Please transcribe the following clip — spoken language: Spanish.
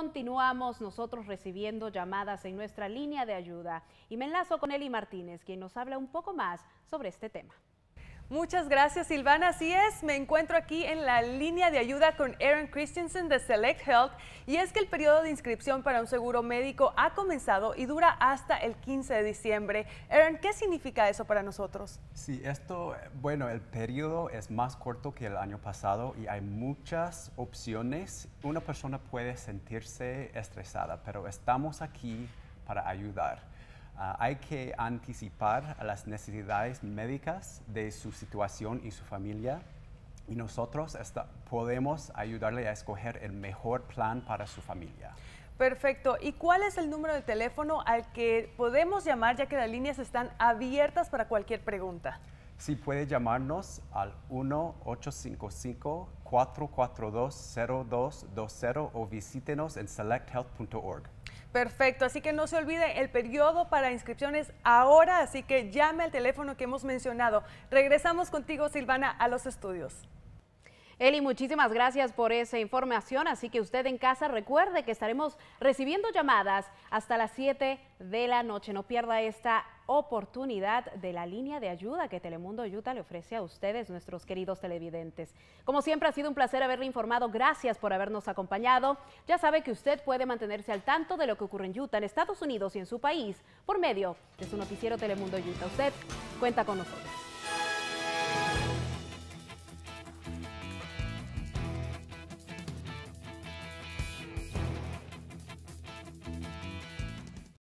Continuamos nosotros recibiendo llamadas en nuestra línea de ayuda y me enlazo con Eli Martínez, quien nos habla un poco más sobre este tema. Muchas gracias, Silvana. Así es, me encuentro aquí en la línea de ayuda con Aaron Christensen de Select Health. Y es que el periodo de inscripción para un seguro médico ha comenzado y dura hasta el 15 de diciembre. Aaron, ¿qué significa eso para nosotros? Sí, esto, bueno, el periodo es más corto que el año pasado y hay muchas opciones. Una persona puede sentirse estresada, pero estamos aquí para ayudar. Ah, hay que anticipar las necesidades médicas de su situación y su familia y nosotros podemos ayudarle a escoger el mejor plan para su familia. Perfecto. ¿Y cuál es el número de teléfono al que podemos llamar ya que las líneas están abiertas para cualquier pregunta? Sí, puede llamarnos al 1-855-442-0220 o visítenos en selecthealth.org. Perfecto, así que no se olvide, el periodo para inscripciones ahora, así que llame al teléfono que hemos mencionado. Regresamos contigo, Silvana, a los estudios. Eli, muchísimas gracias por esa información. Así que usted en casa recuerde que estaremos recibiendo llamadas hasta las 7 de la noche. No pierda esta oportunidad de la línea de ayuda que Telemundo Utah le ofrece a ustedes, nuestros queridos televidentes. Como siempre ha sido un placer haberle informado, gracias por habernos acompañado. Ya sabe que usted puede mantenerse al tanto de lo que ocurre en Utah, en Estados Unidos y en su país por medio de su noticiero Telemundo Utah. Usted cuenta con nosotros.